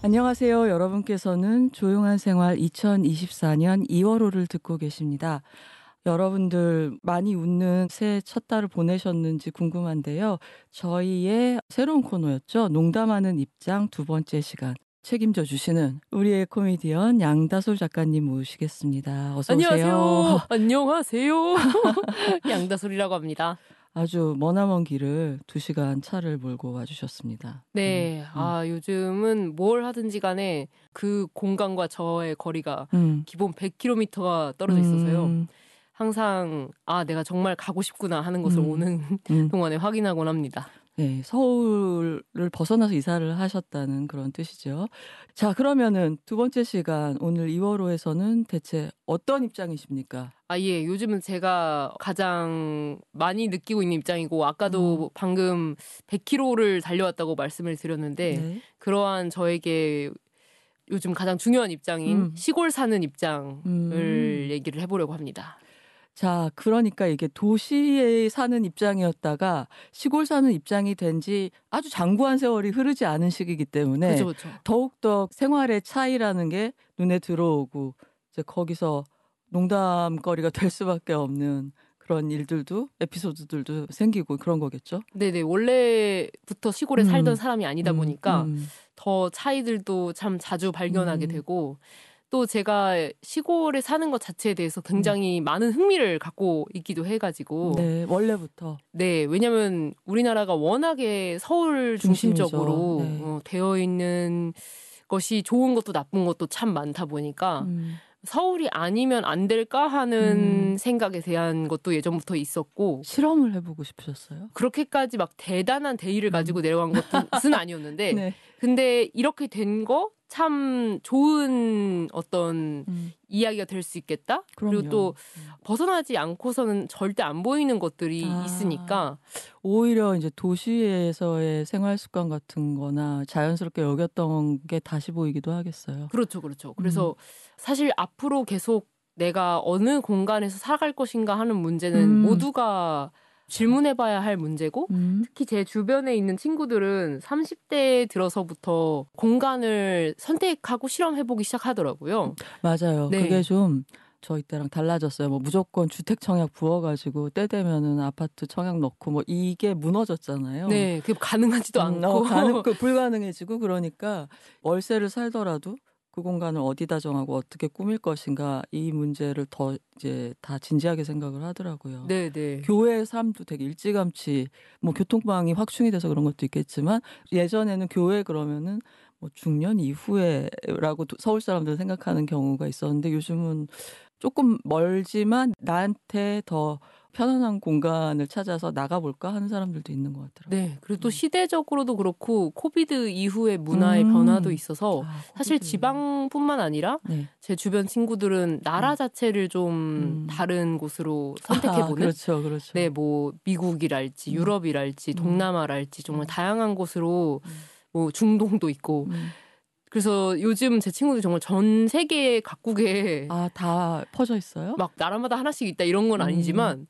안녕하세요. 여러분께서는 조용한 생활 2024년 2월호를 듣고 계십니다. 여러분들 많이 웃는 새해 첫 달을 보내셨는지 궁금한데요. 저희의 새로운 코너였죠. 농담하는 입장 두 번째 시간. 책임져 주시는 우리의 코미디언 양다솔 작가님 모시겠습니다. 어서 오세요. 오녕하세요 안녕하세요. 양다솔이라고 합니다. 아주 머나먼 길을 두시간 차를 몰고 와주셨습니다. 네. 음, 아, 음. 요즘은 뭘 하든지 간에 그 공간과 저의 거리가 음. 기본 100km가 떨어져 있어서요. 음. 항상, 아, 내가 정말 가고 싶구나 하는 것을 음. 오는 동안에 확인하곤 합니다. 네, 서울을 벗어나서 이사를 하셨다는 그런 뜻이죠. 자, 그러면은 두 번째 시간 오늘 2월호에서는 대체 어떤 입장이십니까? 아, 예. 요즘은 제가 가장 많이 느끼고 있는 입장이고 아까도 음. 방금 100km를 달려왔다고 말씀을 드렸는데 네. 그러한 저에게 요즘 가장 중요한 입장인 음. 시골 사는 입장을 음. 얘기를 해보려고 합니다. 자, 그러니까 이게 도시에 사는 입장이었다가 시골 사는 입장이 된 지 아주 장구한 세월이 흐르지 않은 시기이기 때문에 그쵸, 그쵸. 더욱더 생활의 차이라는 게 눈에 들어오고 이제 거기서 농담거리가 될 수밖에 없는 그런 일들도 에피소드들도 생기고 그런 거겠죠. 네네 원래부터 시골에 음. 살던 사람이 아니다 음, 보니까 음. 더 차이들도 참 자주 발견하게 음. 되고 또 제가 시골에 사는 것 자체에 대해서 굉장히 음. 많은 흥미를 갖고 있기도 해가지고. 네, 원래부터. 네, 왜냐면 하 우리나라가 워낙에 서울 중심적으로 네. 어, 되어 있는 것이 좋은 것도 나쁜 것도 참 많다 보니까 음. 서울이 아니면 안 될까 하는 음. 생각에 대한 것도 예전부터 있었고 실험을 해보고 싶으셨어요? 그렇게까지 막 대단한 대의를 음. 가지고 내려간 것은 아니었는데 네. 근데 이렇게 된거 참 좋은 어떤 음. 이야기가 될 수 있겠다. 그럼요. 그리고 또 음. 벗어나지 않고서는 절대 안 보이는 것들이 아. 있으니까 오히려 이제 도시에서의 생활 습관 같은 거나 자연스럽게 여겼던 게 다시 보이기도 하겠어요. 그렇죠. 그렇죠. 그래서 음. 사실 앞으로 계속 내가 어느 공간에서 살아갈 것인가 하는 문제는 음. 모두가 질문해봐야 할 문제고 음. 특히 제 주변에 있는 친구들은 30대에 들어서부터 공간을 선택하고 실험해보기 시작하더라고요. 맞아요. 네. 그게 좀 저희 때랑 달라졌어요. 뭐 무조건 주택 청약 부어가지고 때 되면은 아파트 청약 넣고 뭐 이게 무너졌잖아요. 네, 그게 가능하지도 않고 음, 어, 가능, 그 불가능해지고 그러니까 월세를 살더라도 그 공간을 어디다 정하고 어떻게 꾸밀 것인가 이 문제를 더 이제 다 진지하게 생각을 하더라고요. 네, 네. 교회 삶도 되게 일찌감치 뭐 교통망이 확충이 돼서 그런 것도 있겠지만 예전에는 교회 그러면은 뭐 중년 이후에라고 서울 사람들 생각하는 경우가 있었는데 요즘은 조금 멀지만 나한테 더 편안한 공간을 찾아서 나가볼까 하는 사람들도 있는 것 같더라고요. 네. 그리고 또 음. 시대적으로도 그렇고 코비드 이후의 문화의 음. 변화도 있어서 아, 사실 지방뿐만 아니라 네. 제 주변 친구들은 나라 음. 자체를 좀 음. 다른 곳으로 아, 선택해보는 아, 그렇죠, 그렇죠. 네, 뭐 미국이랄지 음. 유럽이랄지 동남아랄지 정말 다양한 곳으로 뭐 중동도 있고 음. 그래서 요즘 제 친구들 정말 전 세계 각국에 아다 퍼져 있어요? 막 나라마다 하나씩 있다 이런 건 음. 아니지만 음.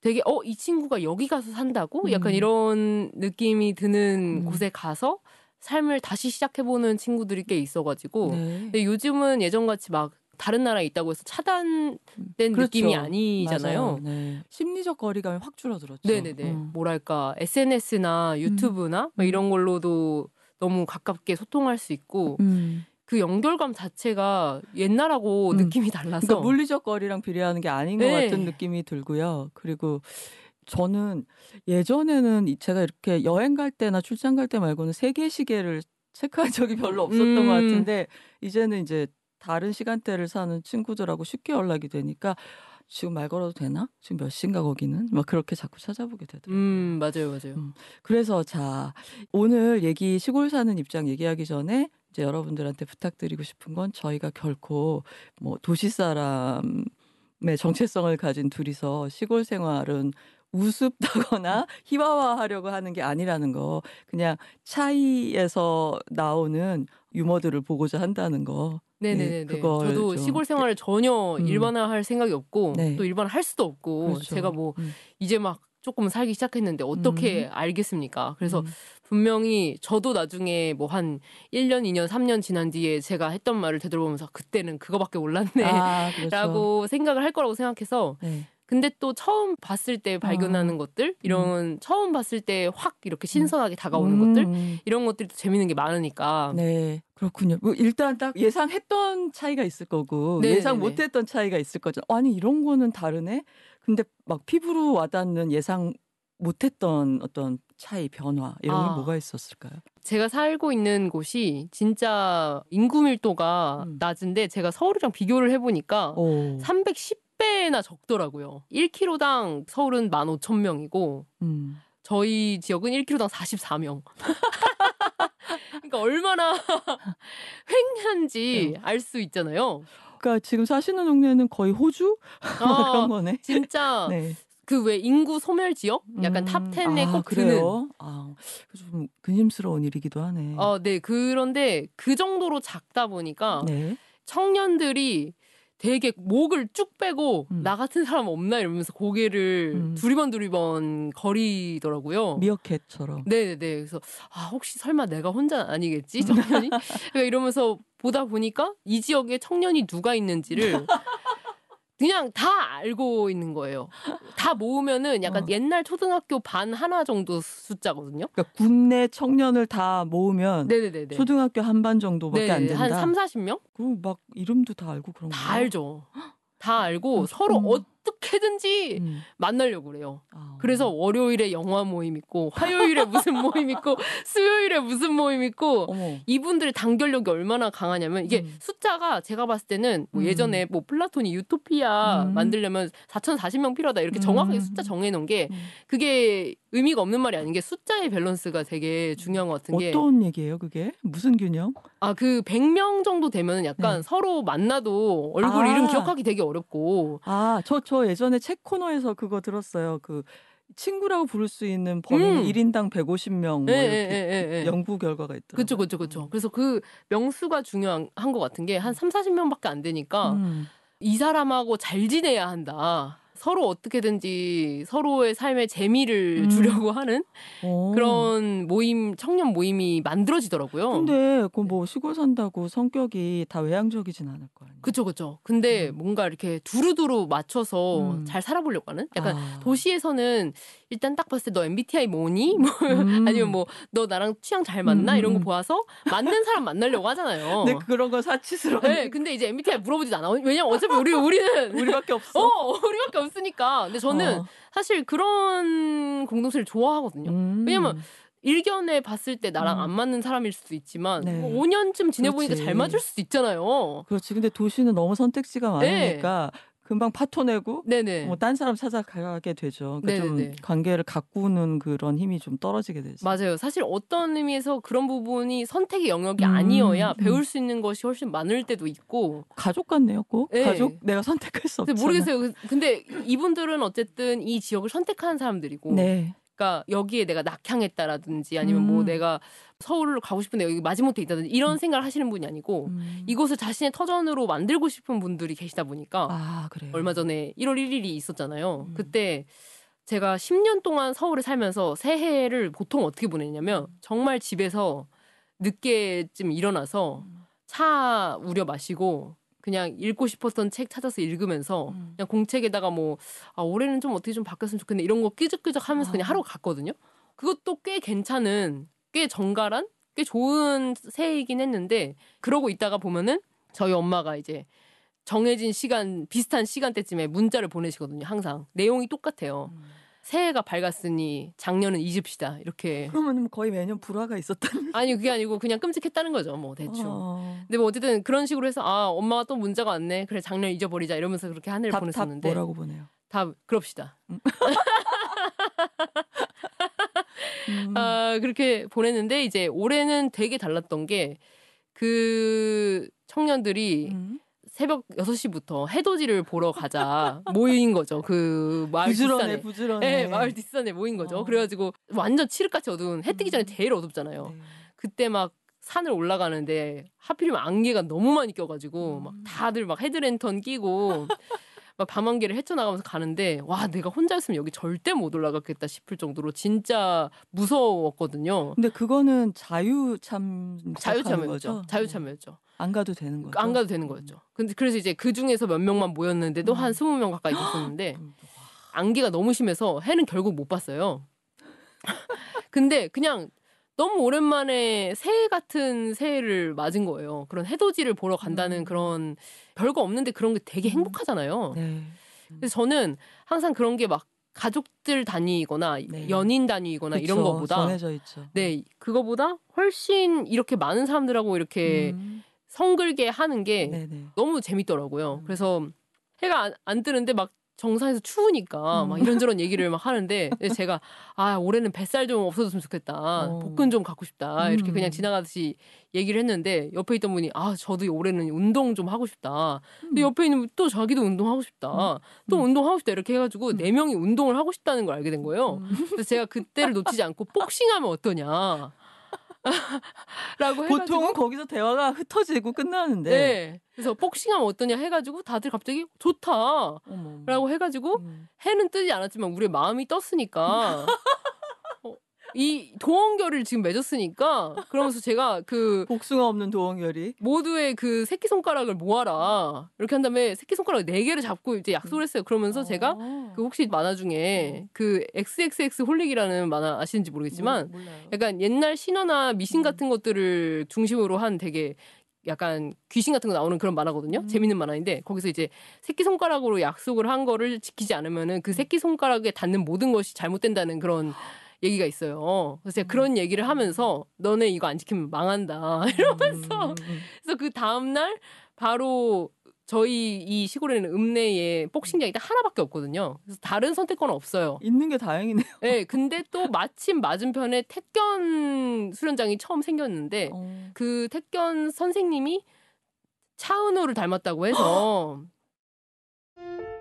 되게 어 이 친구가 여기 가서 산다고 음. 약간 이런 느낌이 드는 음. 곳에 가서 삶을 다시 시작해보는 친구들이 꽤 있어가지고 네. 근데 요즘은 예전같이 막 다른 나라에 있다고 해서 차단된 그렇죠. 느낌이 아니잖아요. 네. 심리적 거리감이 확 줄어들었죠. 네네네. 음. 뭐랄까 SNS나 음. 유튜브나 뭐 이런 걸로도 너무 가깝게 소통할 수 있고 음. 그 연결감 자체가 옛날하고 음. 느낌이 달라서 그러니까 물리적 거리랑 비례하는 게 아닌 네. 것 같은 느낌이 들고요. 그리고 저는 예전에는 제가 이렇게 여행 갈 때나 출장 갈 때 말고는 세계 시계를 체크한 적이 별로 없었던 음. 것 같은데 이제는 이제 다른 시간대를 사는 친구들하고 쉽게 연락이 되니까 지금 말 걸어도 되나? 지금 몇 시인가 거기는? 막 그렇게 자꾸 찾아보게 되더라고요. 음, 맞아요, 맞아요. 음. 그래서 자, 오늘 얘기 시골 사는 입장 얘기하기 전에 이제 여러분들한테 부탁드리고 싶은 건 저희가 결코 뭐 도시 사람의 정체성을 가진 둘이서 시골 생활은 우습다거나 희화화하려고 하는 게 아니라는 거 그냥 차이에서 나오는 유머들을 보고자 한다는 거 네네네. 네, 예, 네, 네. 저도 시골 생활을 전혀 음. 일반화할 생각이 없고 네. 또 일반화할 수도 없고 그렇죠. 제가 뭐 음. 이제 막 조금 살기 시작했는데 어떻게 음. 알겠습니까? 그래서 음. 분명히 저도 나중에 뭐 한 1년, 2년, 3년 지난 뒤에 제가 했던 말을 되돌아보면서 그때는 그거밖에 몰랐네. 아, 그렇죠. 라고 생각을 할 거라고 생각해서 네. 근데 또 처음 봤을 때 아. 발견하는 아. 것들 음. 이런 음. 처음 봤을 때 확 이렇게 음. 신선하게 다가오는 음. 것들 이런 것들도또 재밌는 게 많으니까. 네. 그렇군요. 뭐 일단 딱 예상했던 차이가 있을 거고 네네네. 예상 못했던 차이가 있을 거죠. 아니 이런 거는 다르네. 근데 막 피부로 와닿는 예상 못했던 어떤 차이 변화 이런 아, 게 뭐가 있었을까요? 제가 살고 있는 곳이 진짜 인구 밀도가 음. 낮은데 제가 서울이랑 비교를 해보니까 오. 310 10배나 적더라고요. 1kg당 서울은 15,000명이고 음. 저희 지역은 1kg당 44명. 그러니까 얼마나 횡한지 네. 알수 있잖아요. 그러니까 지금 사시는 동네는 거의 호주 뭐 아, 그런 거네. 진짜 네. 그왜 인구 소멸 지역? 약간 음, 탑10에 아, 꼭 그래요? 드는. 아, 좀 근심스러운 일이기도 하네. 어, 네. 그런데 그 정도로 작다 보니까 네. 청년들이 되게 목을 쭉 빼고 음. 나 같은 사람 없나 이러면서 고개를 음. 두리번 두리번 거리더라고요. 미어캣처럼. 네네네. 그래서 아 혹시 설마 내가 혼자 아니겠지 청년이? 그러니까 이러면서 보다 보니까 이 지역에 청년이 누가 있는지를 그냥 다 알고 있는 거예요. 다 모으면은 약간 어. 옛날 초등학교 반 하나 정도 숫자거든요. 그러니까 국내 청년을 다 모으면 네네네. 초등학교 한 반 정도밖에 네네. 안 된다. 한 3, 40명? 그럼 막 이름도 다 알고 그런 거다 알죠. 다 알고 어, 서로 어떻게든지 음. 만나려고 그래요. 아. 그래서 월요일에 영화 모임 있고 화요일에 무슨 모임 있고 수요일에 무슨 모임 있고 어머. 이분들의 단결력이 얼마나 강하냐면 이게 음. 숫자가 제가 봤을 때는 뭐 예전에 음. 뭐 플라톤이 유토피아 음. 만들려면 4,040명 필요하다 이렇게 정확하게 숫자 음. 정해놓은 게 음. 그게 의미가 없는 말이 아닌 게 숫자의 밸런스가 되게 중요한 것 같은 게 어떤 얘기예요 그게 무슨 균형? 아 그 100명 정도 되면 약간 네. 서로 만나도 얼굴 아. 이름 기억하기 되게 어렵고 아저저 저 예전에 책 코너에서 그거 들었어요 그 친구라고 부를 수 있는 범인 음. 1인당 150명 뭐 예, 이렇게 예, 예, 연구 결과가 있더라고요. 그렇죠. 그렇죠. 그렇죠. 그래서 그 명수가 중요한 것 같은 게 한 3, 40명밖에 안 되니까 음. 이 사람하고 잘 지내야 한다. 서로 어떻게든지 서로의 삶의 재미를 음. 주려고 하는 오. 어. 그런 모임 청년 모임이 만들어지더라고요. 근데 그 뭐 시골 산다고 성격이 다 외향적이진 않을 거 아니에요. 그쵸 그쵸. 근데 음. 뭔가 이렇게 두루두루 맞춰서 음. 잘 살아보려고 하는 약간 아. 도시에서는 일단 딱 봤을 때 너 MBTI 뭐니? 뭐 음. 아니면 뭐 너 나랑 취향 잘 맞나? 음. 이런 거 음. 보아서 맞는 사람 만나려고 하잖아요. 근데 그런 건 사치스러워. 네, 근데 이제 MBTI 물어보지도 않아. 왜냐면 어차피 우리 우리는 우리밖에 없어. 어, 어, 우리밖에 없으니까. 근데 저는 어. 사실 그런 공동체를 좋아하거든요. 음. 왜냐면 일견에 봤을 때 나랑 음. 안 맞는 사람일 수도 있지만 네. 5년쯤 뭐 지내보니까 그렇지. 잘 맞을 수도 있잖아요. 그렇지. 근데 도시는 너무 선택지가 네. 많으니까 네. 금방 파토 내고 뭐딴 사람 찾아가게 되죠. 그러니까 좀 관계를 가꾸는 그런 힘이 좀 떨어지게 되죠. 맞아요. 사실 어떤 의미에서 그런 부분이 선택의 영역이 음, 아니어야 음. 배울 수 있는 것이 훨씬 많을 때도 있고 가족 같네요. 꼭 네. 가족 내가 선택할 수없잖요 모르겠어요. 그, 근데 이분들은 어쨌든 이 지역을 선택한 사람들이고 네. 그러니까 여기에 내가 낙향했다라든지 아니면 뭐 음. 뭐 내가 서울을 가고 싶은데 여기 마지못해 있다든지 이런 음. 생각을 하시는 분이 아니고 음. 이곳을 자신의 터전으로 만들고 싶은 분들이 계시다 보니까 아, 얼마 전에 1월 1일이 있었잖아요. 음. 그때 제가 10년 동안 서울에 살면서 새해를 보통 어떻게 보냈냐면 음. 정말 집에서 늦게쯤 일어나서 음. 차 우려 마시고 그냥 읽고 싶었던 책 찾아서 읽으면서 음. 그냥 공책에다가 뭐 아, 올해는 좀 어떻게 좀 바뀌었으면 좋겠네 이런 거 끄적끄적 하면서 아. 그냥 하러 갔거든요. 그것도 꽤 괜찮은 꽤 정갈한 꽤 좋은 새이긴 했는데 그러고 있다가 보면은 저희 엄마가 이제 정해진 시간 비슷한 시간대쯤에 문자를 보내시거든요. 항상 내용이 똑같아요. 음. 새해가 밝았으니 작년은 잊읍시다. 이렇게. 그러면 뭐 거의 매년 불화가 있었다는. 아니, 그게 아니고 그냥 끔찍했다는 거죠. 뭐, 대충. 어... 근데 뭐 어쨌든 그런 식으로 해서 아, 엄마가 또문자가 왔네. 그래, 작년 잊어버리자. 이러면서 그렇게 하늘을 답, 보냈었는데. 답 뭐라고 보내요? 답, 그럽시다. 음. 음. 아, 그렇게 보냈는데 이제 올해는 되게 달랐던 게 그 청년들이 음. 새벽 6시부터 해돋이를 보러 가자 모인 거죠. 그 마을 부지런해, 뒷산에. 부지런해. 네, 마을 뒷산에 모인 거죠. 어. 그래가지고 완전 칠흑같이 어두운 해 뜨기 전에 음. 제일 어둡잖아요. 네. 그때 막 산을 올라가는데 하필이면 안개가 너무 많이 껴가지고 음. 막 다들 막 헤드랜턴 끼고 막 밤안개를 헤쳐나가면서 가는데 와 내가 혼자였으면 여기 절대 못 올라갔겠다 싶을 정도로 진짜 무서웠거든요. 근데 그거는 자유 참 자유 참여죠. 자유 참여죠. 안 가도 되는 거죠. 안 가도 되는 거였죠. 음. 근데 그래서 이제 그 중에서 몇 명만 모였는데도 한 음. 스무 명 가까이 있었는데 안개가 너무 심해서 해는 결국 못 봤어요. 근데 그냥 너무 오랜만에 새해 같은 새해를 맞은 거예요. 그런 해돋이를 보러 간다는 음. 그런 별거 없는데 그런 게 되게 음. 행복하잖아요. 네. 그래서 저는 항상 그런 게 막 가족들 단위거나 네. 연인 단위거나 그쵸, 이런 것보다 정해져 있죠. 네, 그거보다 훨씬 이렇게 많은 사람들하고 이렇게 음. 성글게 하는 게 네네. 너무 재밌더라고요. 음. 그래서 해가 안, 안 뜨는데 막 정상에서 추우니까 음. 막 이런저런 얘기를 막 하는데 제가 아 올해는 뱃살 좀 없어졌으면 좋겠다 어. 복근 좀 갖고 싶다 이렇게 그냥 음. 지나가듯이 얘기를 했는데 옆에 있던 분이 아 저도 올해는 운동 좀 하고 싶다 음. 근데 옆에 있는 또 자기도 운동하고 싶다 음. 또 음. 운동하고 싶다 이렇게 해가지고 네 명이 운동을 하고 싶다는 걸 알게 된 거예요 그래서 제가 그때를 놓치지 않고 복싱하면 어떠냐 라고 해가지고 보통은 거기서 대화가 흩어지고 끝나는데 네. 그래서 복싱하면 어떠냐 해가지고 다들 갑자기 좋다라고 해가지고 음. 해는 뜨지 않았지만 우리의 마음이 떴으니까 이 도원결을 지금 맺었으니까 그러면서 제가 그 복숭아 없는 도원결이 모두의 그 새끼 손가락을 모아라 이렇게 한 다음에 새끼 손가락 네 개를 잡고 이제 약속을 했어요. 그러면서 음. 제가 아. 그 혹시 만화 중에 네. 그 XXX 홀릭이라는 만화 아시는지 모르겠지만 음, 몰, 약간 옛날 신화나 미신 음. 같은 것들을 중심으로 한 되게 약간 귀신 같은 거 나오는 그런 만화거든요. 음. 재밌는 만화인데 거기서 이제 새끼 손가락으로 약속을 한 거를 지키지 않으면은 그 새끼 손가락에 닿는 모든 것이 잘못된다는 그런 얘기가 있어요. 그래서 제가 음. 그런 얘기를 하면서 너네 이거 안 지키면 망한다 이러면서 음, 음, 그래서 그 다음 날 바로 저희 이 시골에는 읍내에 복싱장이 딱 하나밖에 없거든요. 그래서 다른 선택권은 없어요. 있는 게 다행이네요. 네, 근데 또 마침 맞은편에 택견 수련장이 처음 생겼는데 어. 그 택견 선생님이 차은우를 닮았다고 해서